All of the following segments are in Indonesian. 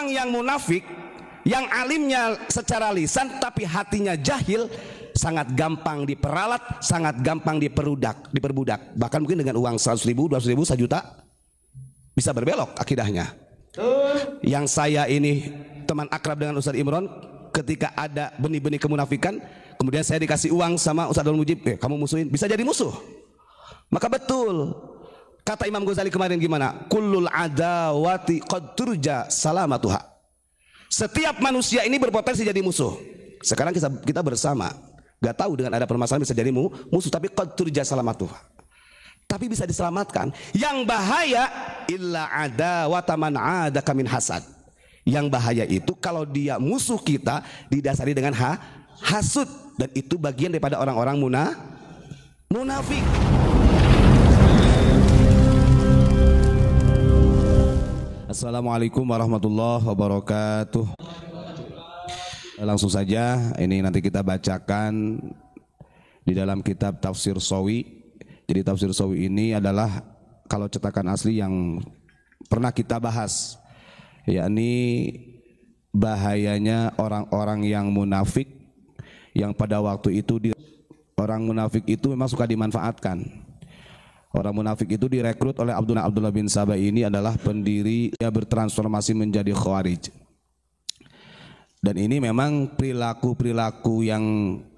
orang yang munafik yang alimnya secara lisan tapi hatinya jahil sangat gampang diperalat, sangat gampang diperudak, diperbudak. Bahkan mungkin dengan uang 100 ribu, 200 ribu, 1 juta bisa berbelok akidahnya. Yang saya ini teman akrab dengan Ustaz Imron ketika ada benih-benih kemunafikan, kemudian saya dikasih uang sama Ustaz Abdul Mujib, eh, kamu musuhin, bisa jadi musuh. Maka betul Kata Imam Ghazali kemarin gimana? Kullul adawati qad turja salamatuha. Setiap manusia ini berpotensi jadi musuh. Sekarang kita, kita bersama. Gak tahu dengan ada permasalahan bisa jadi musuh. Tapi qad turja salamatuha. Tapi bisa diselamatkan. Yang bahaya illa adawata man adaka min hasad. Yang bahaya itu kalau dia musuh kita didasari dengan ha, hasud. Dan itu bagian daripada orang-orang munafik. munafik. Assalamualaikum warahmatullahi wabarakatuh. Langsung saja, ini nanti kita bacakan di dalam kitab Tafsir Sowi. Jadi Tafsir Sowi ini adalah kalau cetakan asli yang pernah kita bahas, yakni bahayanya orang-orang yang munafik yang pada waktu itu di, orang munafik itu memang suka dimanfaatkan Orang munafik itu direkrut oleh Abdullah Abdullah bin Sabah ini adalah pendiri yang bertransformasi menjadi khawarij. Dan ini memang perilaku-perilaku yang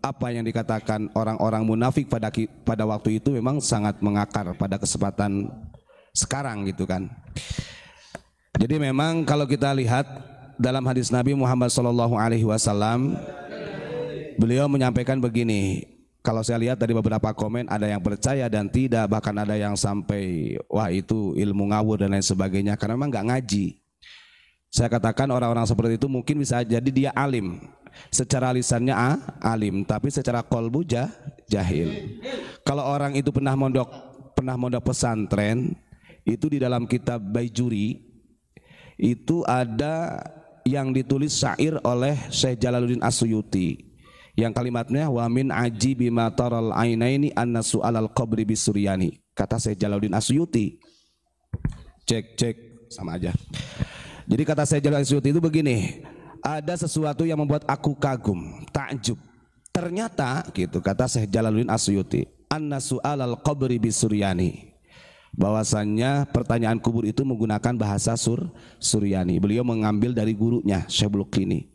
apa yang dikatakan orang-orang munafik pada pada waktu itu memang sangat mengakar pada kesempatan sekarang gitu kan. Jadi memang kalau kita lihat dalam hadis Nabi Muhammad saw beliau menyampaikan begini, kalau saya lihat dari beberapa komen ada yang percaya dan tidak bahkan ada yang sampai wah itu ilmu ngawur dan lain sebagainya karena memang nggak ngaji saya katakan orang-orang seperti itu mungkin bisa jadi dia alim secara lisannya ah, alim tapi secara kolbu jahil kalau orang itu pernah mondok pernah mondok pesantren itu di dalam kitab Baijuri itu ada yang ditulis syair oleh Syekh Jalaluddin Asuyuti yang kalimatnya wamin aji aina ainaini annasu alal qabri bisuryani kata saya Jalaluddin Asyuti cek cek sama aja jadi kata saya Jalaluddin Asyuti itu begini ada sesuatu yang membuat aku kagum takjub ternyata gitu kata saya Jalaluddin Asyuti annasu alal qabri bisuryani bahwasannya pertanyaan kubur itu menggunakan bahasa sur Suryani. Beliau mengambil dari gurunya Syekh Blukini.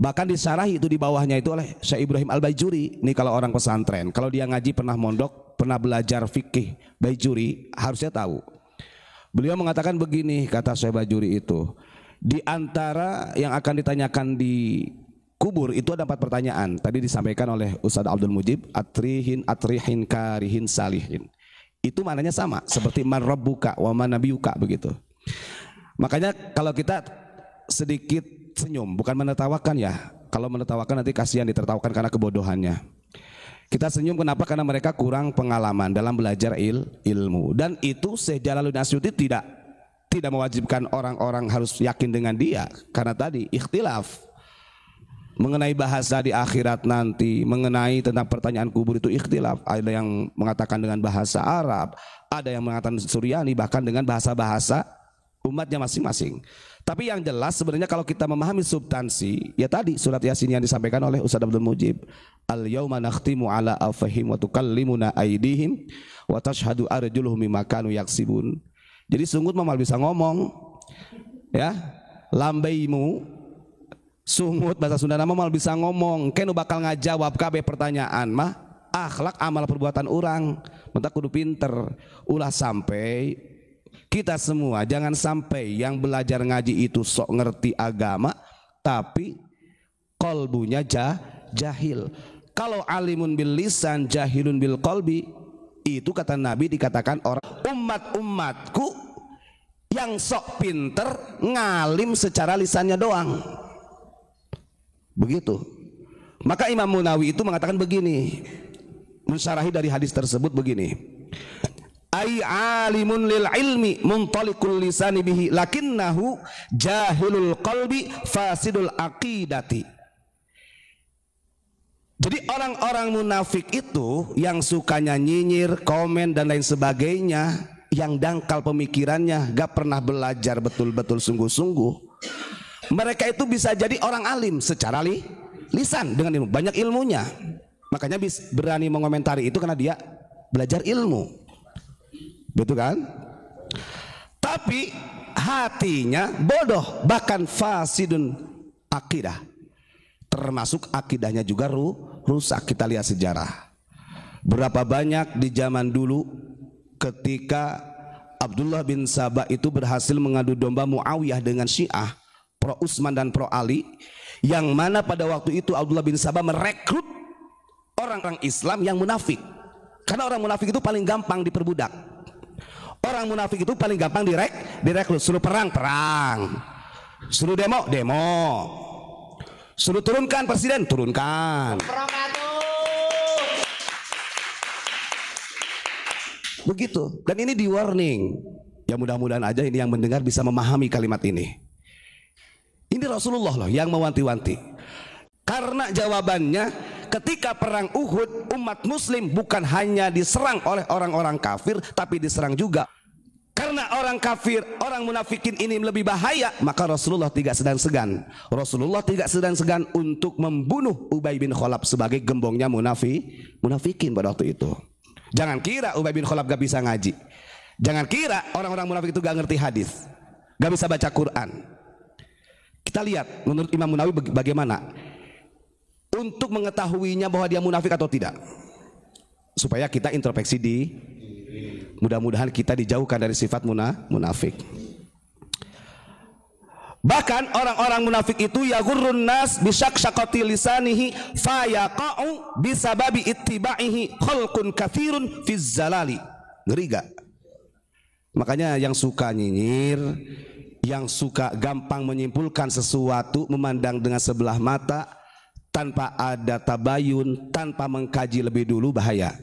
Bahkan disarahi itu di bawahnya itu oleh Syekh Ibrahim Al-Bajuri. Ini kalau orang pesantren, kalau dia ngaji pernah mondok, pernah belajar fikih Bajuri, harusnya tahu. Beliau mengatakan begini, kata Syekh Bajuri itu, di antara yang akan ditanyakan di kubur itu ada empat pertanyaan. Tadi disampaikan oleh Ustaz Abdul Mujib, atrihin, atrihin, karihin, salihin. Itu maknanya sama, seperti man rabbuka wa man begitu. Makanya kalau kita sedikit senyum, bukan menertawakan ya. Kalau menertawakan nanti kasihan ditertawakan karena kebodohannya. Kita senyum kenapa? Karena mereka kurang pengalaman dalam belajar il, ilmu. Dan itu Syekh Jalaluddin Asyuti tidak tidak mewajibkan orang-orang harus yakin dengan dia karena tadi ikhtilaf mengenai bahasa di akhirat nanti, mengenai tentang pertanyaan kubur itu ikhtilaf. Ada yang mengatakan dengan bahasa Arab, ada yang mengatakan Suryani bahkan dengan bahasa-bahasa umatnya masing-masing. Tapi yang jelas sebenarnya kalau kita memahami substansi, ya tadi surat Yasin yang disampaikan oleh Ustaz Abdul Mujib, al yauma nakhtimu ala afahim wa tukallimuna aidihim wa tashhadu arjuluhum bima kanu yaksibun. Jadi sungut mah bisa ngomong. Ya, lambaimu sungut bahasa Sunda nama mal bisa ngomong, kenu bakal ngajawab kabeh pertanyaan mah akhlak amal perbuatan orang, mentak kudu pinter, ulah sampai kita semua jangan sampai yang belajar ngaji itu sok ngerti agama tapi kolbunya jah, jahil. Kalau alimun bil lisan jahilun bil kolbi itu kata Nabi dikatakan orang umat-umatku yang sok pinter ngalim secara lisannya doang. Begitu. Maka Imam Munawi itu mengatakan begini, mensyarahi dari hadis tersebut begini ay alimun lil ilmi muntalikul lisani bihi lakinnahu jahilul qalbi fasidul aqidati jadi orang-orang munafik itu yang sukanya nyinyir, komen dan lain sebagainya yang dangkal pemikirannya gak pernah belajar betul-betul sungguh-sungguh mereka itu bisa jadi orang alim secara li, lisan dengan ilmu banyak ilmunya makanya bisa berani mengomentari itu karena dia belajar ilmu Betul kan? Tapi hatinya bodoh bahkan fasidun akidah. Termasuk akidahnya juga ru, rusak. Kita lihat sejarah. Berapa banyak di zaman dulu ketika Abdullah bin Sabah itu berhasil mengadu domba Muawiyah dengan Syiah, pro Utsman dan pro Ali, yang mana pada waktu itu Abdullah bin Sabah merekrut orang-orang Islam yang munafik. Karena orang munafik itu paling gampang diperbudak. Orang munafik itu paling gampang direk, direkrut. Suruh perang, perang. Suruh demo, demo. Suruh turunkan presiden, turunkan. Begitu. Dan ini di warning. Ya mudah-mudahan aja ini yang mendengar bisa memahami kalimat ini. Ini Rasulullah loh yang mewanti-wanti. Karena jawabannya ketika perang Uhud umat muslim bukan hanya diserang oleh orang-orang kafir tapi diserang juga karena orang kafir, orang munafikin ini lebih bahaya, maka Rasulullah tidak sedang segan. Rasulullah tidak sedang segan untuk membunuh Ubay bin Khalaf sebagai gembongnya munafi, munafikin pada waktu itu. Jangan kira Ubay bin Khalaf gak bisa ngaji. Jangan kira orang-orang munafik itu gak ngerti hadis, gak bisa baca Quran. Kita lihat menurut Imam Munawi bagaimana untuk mengetahuinya bahwa dia munafik atau tidak. Supaya kita introspeksi di mudah-mudahan kita dijauhkan dari sifat munafik. Bahkan orang-orang munafik itu ya gurun nas bisak syakoti lisanihi fayaqa'u bisababi ittiba'ihi khalqun kathirun fizzalali. Ngeri gak? Makanya yang suka nyinyir, yang suka gampang menyimpulkan sesuatu, memandang dengan sebelah mata, tanpa ada tabayun, tanpa mengkaji lebih dulu bahaya.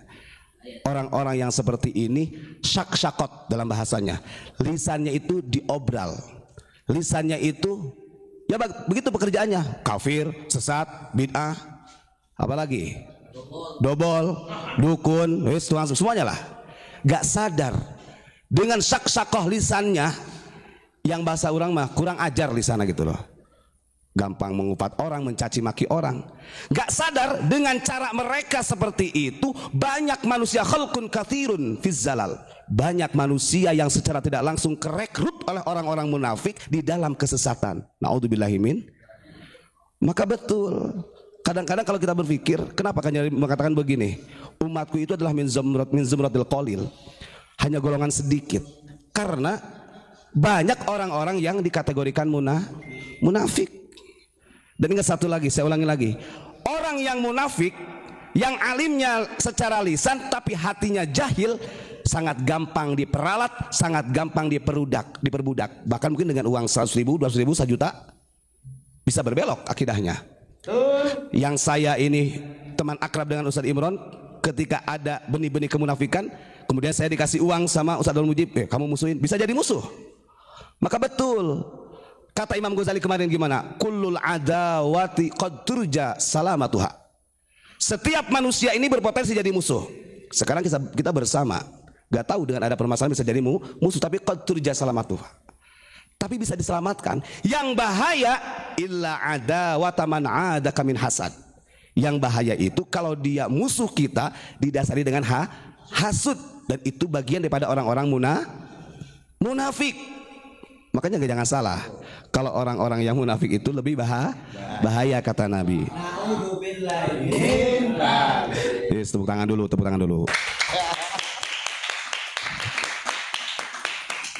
Orang-orang yang seperti ini syak-syakot dalam bahasanya. Lisannya itu diobral. Lisannya itu ya begitu pekerjaannya, kafir, sesat, bid'ah, apalagi dobol, dukun, wis semuanya lah. Gak sadar dengan syak-syakoh lisannya yang bahasa orang mah kurang ajar di sana gitu loh gampang mengupat orang, mencaci maki orang. Gak sadar dengan cara mereka seperti itu, banyak manusia khalqun kathirun fizzalal. Banyak manusia yang secara tidak langsung kerekrut oleh orang-orang munafik di dalam kesesatan. Na'udzubillahimin. Maka betul, kadang-kadang kalau kita berpikir, kenapa kan mengatakan begini, umatku itu adalah min zumrat min zumratil qalil. Hanya golongan sedikit. Karena banyak orang-orang yang dikategorikan munafik dan ingat satu lagi, saya ulangi lagi. Orang yang munafik, yang alimnya secara lisan tapi hatinya jahil, sangat gampang diperalat, sangat gampang diperudak, diperbudak. Bahkan mungkin dengan uang 100 ribu, 200 ribu, 1 juta, bisa berbelok akidahnya. Yang saya ini teman akrab dengan Ustadz Imron, ketika ada benih-benih kemunafikan, kemudian saya dikasih uang sama Ustadz Al Mujib, eh, kamu musuhin, bisa jadi musuh. Maka betul, Kata Imam Ghazali kemarin gimana? Kullul adawati qad turja salamatuha. Setiap manusia ini berpotensi jadi musuh. Sekarang kita, kita bersama. Gak tahu dengan ada permasalahan bisa jadi musuh. Tapi qad turja salamatuha. Tapi bisa diselamatkan. Yang bahaya illa adawata man adaka min hasad. Yang bahaya itu kalau dia musuh kita didasari dengan ha, hasud. Dan itu bagian daripada orang-orang munafik. Makanya jangan salah kalau orang-orang yang munafik itu lebih bahaya, bahaya kata Nabi. Yes, tepuk tangan dulu, tepuk tangan dulu.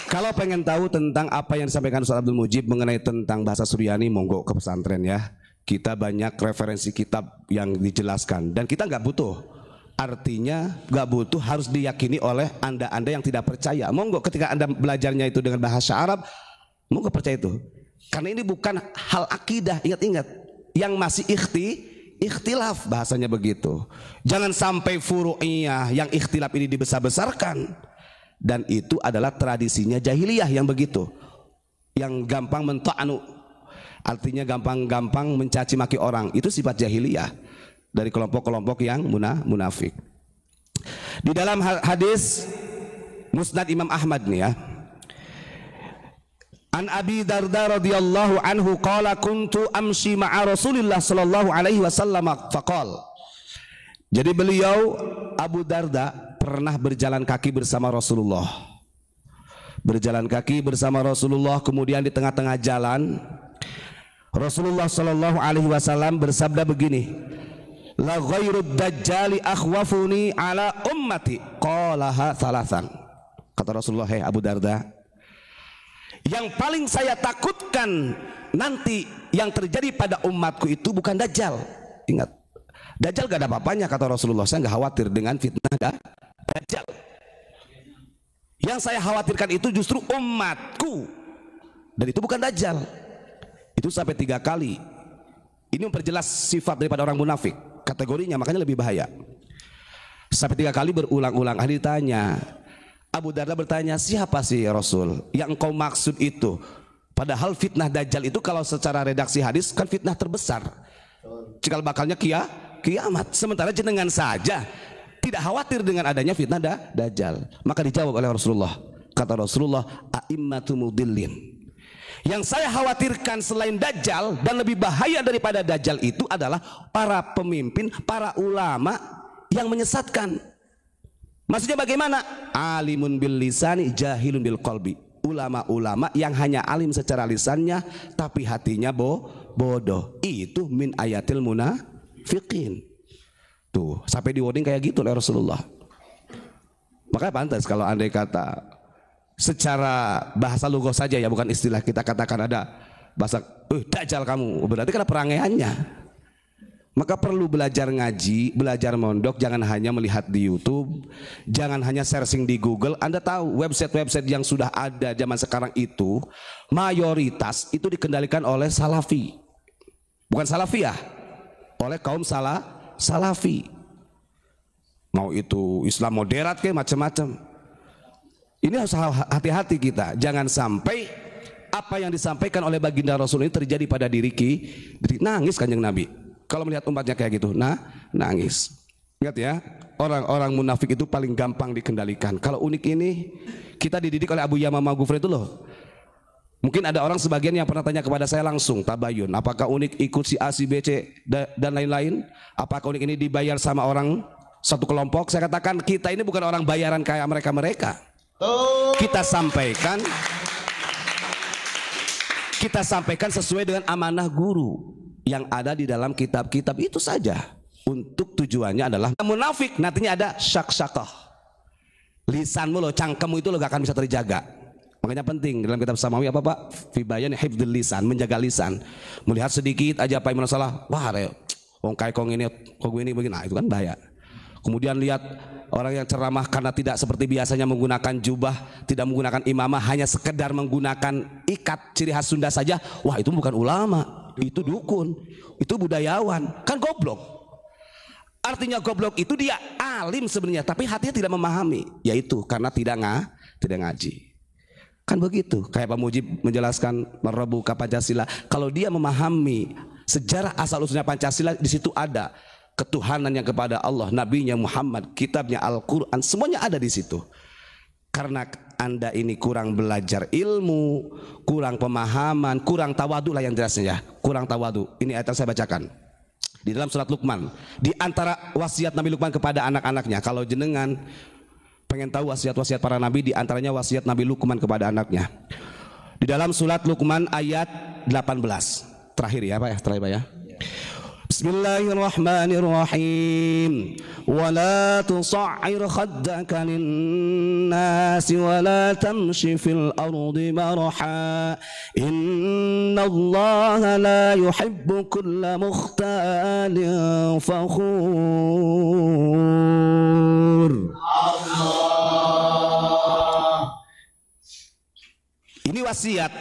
Kalau pengen tahu tentang apa yang disampaikan Ustaz Abdul Mujib mengenai tentang bahasa Suryani, monggo ke pesantren ya. Kita banyak referensi kitab yang dijelaskan dan kita nggak butuh Artinya gak butuh harus diyakini oleh anda-anda yang tidak percaya. Monggo ketika anda belajarnya itu dengan bahasa Arab, monggo percaya itu. Karena ini bukan hal akidah, ingat-ingat. Yang masih ikhti, ikhtilaf bahasanya begitu. Jangan sampai furu'iyah yang ikhtilaf ini dibesar-besarkan. Dan itu adalah tradisinya jahiliyah yang begitu. Yang gampang mentok anu. Artinya gampang-gampang mencaci maki orang. Itu sifat jahiliyah dari kelompok-kelompok yang munah, munafik. Di dalam hadis Musnad Imam Ahmad nih ya. An Abi Darda radhiyallahu anhu qala kuntu amshi ma'a Rasulillah sallallahu alaihi wasallam faqal. Jadi beliau Abu Darda pernah berjalan kaki bersama Rasulullah. Berjalan kaki bersama Rasulullah kemudian di tengah-tengah jalan Rasulullah sallallahu alaihi wasallam bersabda begini, la ghairud dajjali akhwafuni ala ummati qalaha salasan kata Rasulullah hey Abu Darda yang paling saya takutkan nanti yang terjadi pada umatku itu bukan dajjal ingat dajjal gak ada apa-apanya kata Rasulullah saya gak khawatir dengan fitnah gak? dajjal yang saya khawatirkan itu justru umatku dan itu bukan dajjal itu sampai tiga kali ini memperjelas sifat daripada orang munafik kategorinya makanya lebih bahaya sampai tiga kali berulang-ulang ahli tanya Abu Darda bertanya siapa sih Rasul yang kau maksud itu padahal fitnah Dajjal itu kalau secara redaksi hadis kan fitnah terbesar cikal bakalnya kia kiamat sementara jenengan saja tidak khawatir dengan adanya fitnah da, Dajjal maka dijawab oleh Rasulullah kata Rasulullah aimmatu mudillin yang saya khawatirkan selain Dajjal dan lebih bahaya daripada Dajjal itu adalah para pemimpin, para ulama yang menyesatkan. Maksudnya bagaimana? Alimun bil lisani, jahilun bil kolbi. Ulama-ulama yang hanya alim secara lisannya tapi hatinya bo bodoh. Itu min ayatil munafiqin. Tuh, sampai di wording kayak gitu oleh Rasulullah. Makanya pantas kalau andai kata secara bahasa lugo saja ya bukan istilah kita katakan ada bahasa eh dajal kamu berarti karena perangaiannya maka perlu belajar ngaji belajar mondok jangan hanya melihat di YouTube jangan hanya searching di Google Anda tahu website-website yang sudah ada zaman sekarang itu mayoritas itu dikendalikan oleh salafi bukan salafi ya oleh kaum salah salafi mau itu Islam moderat kayak macam-macam ini harus hati-hati kita. Jangan sampai apa yang disampaikan oleh baginda Rasul ini terjadi pada diri kita. Nangis kanjeng Nabi. Kalau melihat umatnya kayak gitu, nah nangis. Ingat ya, orang-orang munafik itu paling gampang dikendalikan. Kalau unik ini, kita dididik oleh Abu Yamama Gufri itu loh. Mungkin ada orang sebagian yang pernah tanya kepada saya langsung, tabayun, apakah unik ikut si A, si B, C, dan lain-lain? Apakah unik ini dibayar sama orang satu kelompok? Saya katakan kita ini bukan orang bayaran kayak mereka-mereka kita sampaikan kita sampaikan sesuai dengan amanah guru yang ada di dalam kitab-kitab itu saja untuk tujuannya adalah munafik nantinya ada syak syakoh lisanmu lo cangkemmu itu lo gak akan bisa terjaga makanya penting dalam kitab samawi apa pak fibayan hifdil lisan menjaga lisan melihat sedikit aja apa yang salah wah reo wong kong ini kong ini begini nah itu kan bahaya Kemudian lihat orang yang ceramah karena tidak seperti biasanya menggunakan jubah, tidak menggunakan imamah, hanya sekedar menggunakan ikat ciri khas Sunda saja. Wah, itu bukan ulama, itu dukun, itu budayawan, kan goblok. Artinya goblok itu dia alim sebenarnya, tapi hatinya tidak memahami, yaitu karena tidak ngah, tidak ngaji. Kan begitu, kayak Pak Mujib menjelaskan merebuka Pancasila. Kalau dia memahami sejarah asal usulnya Pancasila di situ ada ketuhanannya kepada Allah, nabinya Muhammad, kitabnya Al-Qur'an, semuanya ada di situ. Karena Anda ini kurang belajar ilmu, kurang pemahaman, kurang tawadu lah yang jelasnya ya, kurang tawadu. Ini ayat yang saya bacakan. Di dalam surat Luqman, di antara wasiat Nabi Luqman kepada anak-anaknya, kalau jenengan pengen tahu wasiat-wasiat para nabi, di antaranya wasiat Nabi Luqman kepada anaknya. Di dalam surat Luqman ayat 18. Terakhir ya Pak ya, terakhir Pak ya. بسم الله الرحمن الرحيم ولا تصعر خدك للناس ولا تمش في الأرض مرحا إن الله لا يحب كل مختال فخور Ini wasiat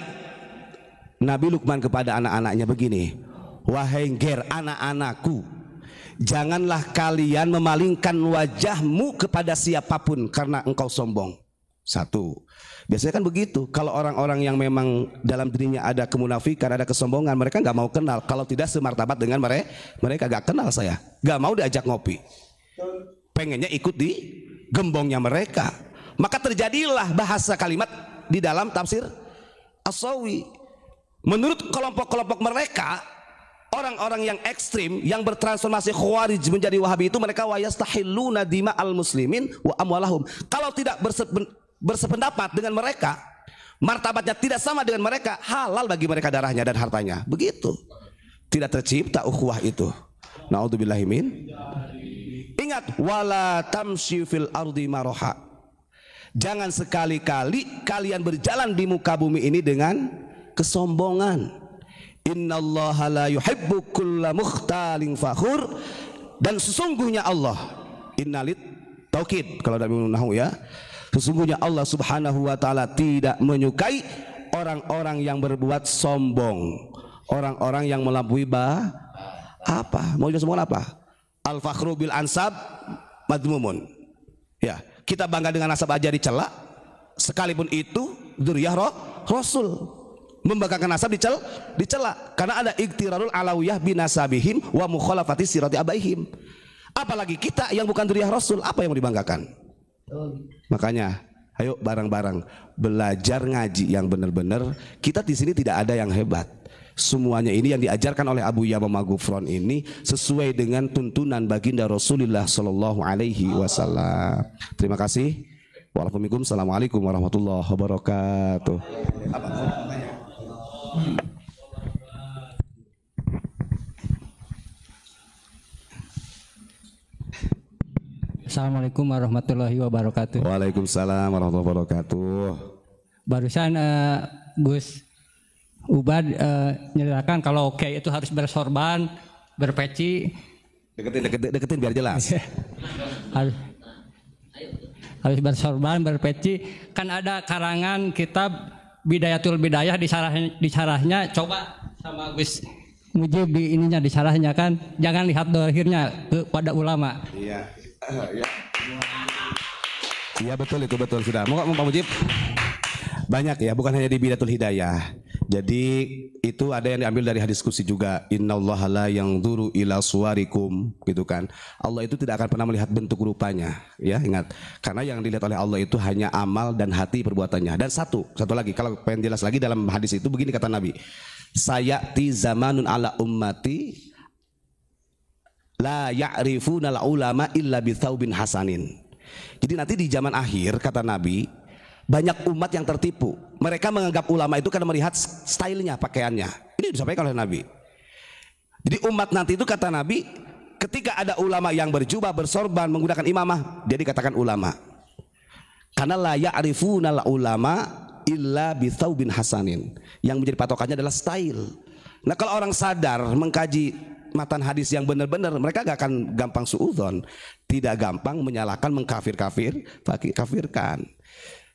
Nabi Lukman kepada anak-anaknya begini Wahai ger anak-anakku, janganlah kalian memalingkan wajahmu kepada siapapun karena engkau sombong. Satu. Biasanya kan begitu. Kalau orang-orang yang memang dalam dirinya ada kemunafikan, ada kesombongan, mereka gak mau kenal. Kalau tidak semartabat dengan mereka, mereka gak kenal saya. Gak mau diajak ngopi. Pengennya ikut di gembongnya mereka. Maka terjadilah bahasa kalimat di dalam tafsir Asawi. Menurut kelompok-kelompok mereka, orang-orang yang ekstrim yang bertransformasi khawarij menjadi wahabi itu mereka wayastahiluna dima al muslimin wa amwalahum kalau tidak bersependapat dengan mereka martabatnya tidak sama dengan mereka halal bagi mereka darahnya dan hartanya begitu tidak tercipta ukhuwah itu naudzubillahimin ingat wala tamshi fil ardi maroha jangan sekali-kali kalian berjalan di muka bumi ini dengan kesombongan innallaha la yuhibbu kulla mukhtalin fakhur dan sesungguhnya Allah innalit taukid kalau dalam nahu ya sesungguhnya Allah Subhanahu wa taala tidak menyukai orang-orang yang berbuat sombong orang-orang yang melampaui ba apa mau jadi sombong apa al fakhru bil ansab madmumun ya kita bangga dengan nasab aja dicela sekalipun itu roh, rasul membakarkan nasab dicel dicela karena ada iktirarul alawiyah binasabihim wa mukhalafati sirati abaihim apalagi kita yang bukan duriah rasul apa yang mau dibanggakan makanya ayo barang-barang belajar ngaji yang benar-benar kita di sini tidak ada yang hebat semuanya ini yang diajarkan oleh Abu Yamama Magufron ini sesuai dengan tuntunan baginda Rasulullah Shallallahu Alaihi Wasallam. Terima kasih. Waalaikumsalam. Assalamualaikum warahmatullahi wabarakatuh. Assalamualaikum warahmatullahi wabarakatuh. Waalaikumsalam warahmatullahi wabarakatuh. Barusan uh, Gus Ubad uh, nyatakan kalau oke itu harus bersorban, berpeci. Deketin, deketin, deketin biar jelas. harus, harus bersorban, berpeci. Kan ada karangan kitab Bidayatul Bidayah di disarah, sarahnya coba sama Gus Mujib di ininya di sarahnya kan jangan lihat dohirnya kepada ulama. Iya. Iya. Iya betul itu betul sudah. Mau mau Pak Mujib? Banyak ya, bukan hanya di Bidatul Hidayah. Jadi itu ada yang diambil dari hadis kursi juga. Inna Allah la yang dulu ila suwarikum gitu kan. Allah itu tidak akan pernah melihat bentuk rupanya. Ya ingat. Karena yang dilihat oleh Allah itu hanya amal dan hati perbuatannya. Dan satu, satu lagi. Kalau pengen jelas lagi dalam hadis itu begini kata Nabi. Sayati zamanun ala ummati la ya'rifunal ulama illa bithaubin hasanin. Jadi nanti di zaman akhir kata Nabi banyak umat yang tertipu. Mereka menganggap ulama itu karena melihat stylenya, pakaiannya. Ini disampaikan oleh Nabi. Jadi umat nanti itu kata Nabi, ketika ada ulama yang berjubah, bersorban, menggunakan imamah, dia dikatakan ulama. Karena layak arifunal ulama illa bithaubin hasanin. Yang menjadi patokannya adalah style. Nah kalau orang sadar mengkaji matan hadis yang benar-benar mereka gak akan gampang suudon tidak gampang menyalahkan mengkafir-kafir kafirkan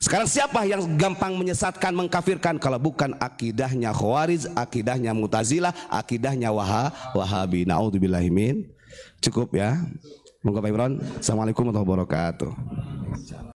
sekarang siapa yang gampang menyesatkan mengkafirkan kalau bukan akidahnya khawariz akidahnya mutazilah akidahnya waha wahabi naudzubillahimin cukup ya monggo Pak assalamualaikum warahmatullahi wabarakatuh